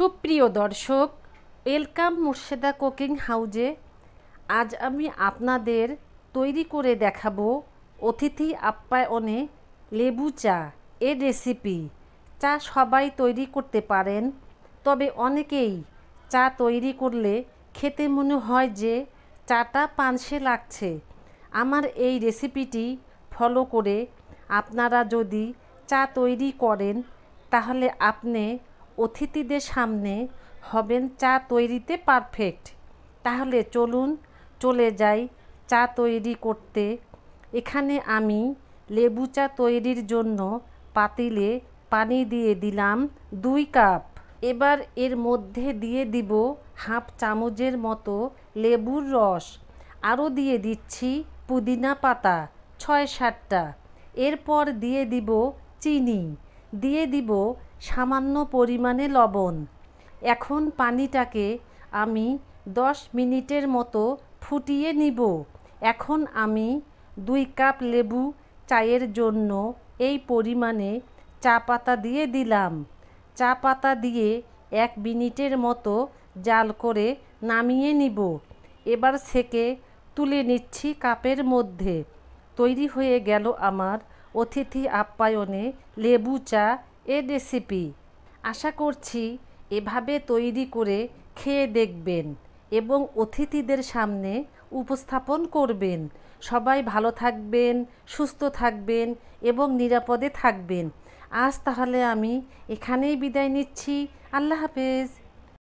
সুপ্রিয় দর্শক welcome মুর্শেদা cooking হাউজে আজ আমি আপনাদের তৈরি করে দেখাবো অতিথি আপ্যায়নে লেবু চা এর রেসিপি চা সবাই তৈরি করতে পারেন তবে অনেকেই চা তৈরি করলে খেতে মনে হয় যে চাটা পানসে লাগছে আমার এই রেসিপিটি ফলো করে আপনারা যদি চা তৈরি করেন তাহলে আপনি অতিথিদের সামনে হবেন চা তৈরিতে পারফেক্ট তাহলে চলুন চলে যাই চা তৈরি করতে এখানে আমি লেবু চা তৈরির জন্য পাতিলে পানি দিয়ে দিলাম দুই কাপ এবার এর মধ্যে দিয়ে দিব হাফ চামচের মতো লেবুর রস আরও দিয়ে দিচ্ছি পুদিনা পাতা ছয় সাতটা এরপর দিয়ে দিব চিনি দিয়ে দিব সামান্য পরিমাণে লবণ এখন পানিটাকে আমি 10 মিনিটের মতো ফুটিয়ে নিব এখন আমি দুই কাপ লেবু চায়ের জন্য এই পরিমাণে চা পাতা দিয়ে দিলাম চা পাতা দিয়ে এক মিনিটের মতো জাল করে নামিয়ে নিব এবার সেকে তুলে নিচ্ছি কাপের মধ্যে তৈরি হয়ে গেল আমার অতিথি আপ্যায়নে লেবু চা এ রেসিপি আশা করছি এভাবে তৈরি করে খেয়ে দেখবেন এবং অতিথিদের সামনে উপস্থাপন করবেন সবাই ভালো থাকবেন সুস্থ থাকবেন এবং নিরাপদে থাকবেন আজ তাহলে আমি এখানেই বিদায় নিচ্ছি আল্লাহ হাফেজ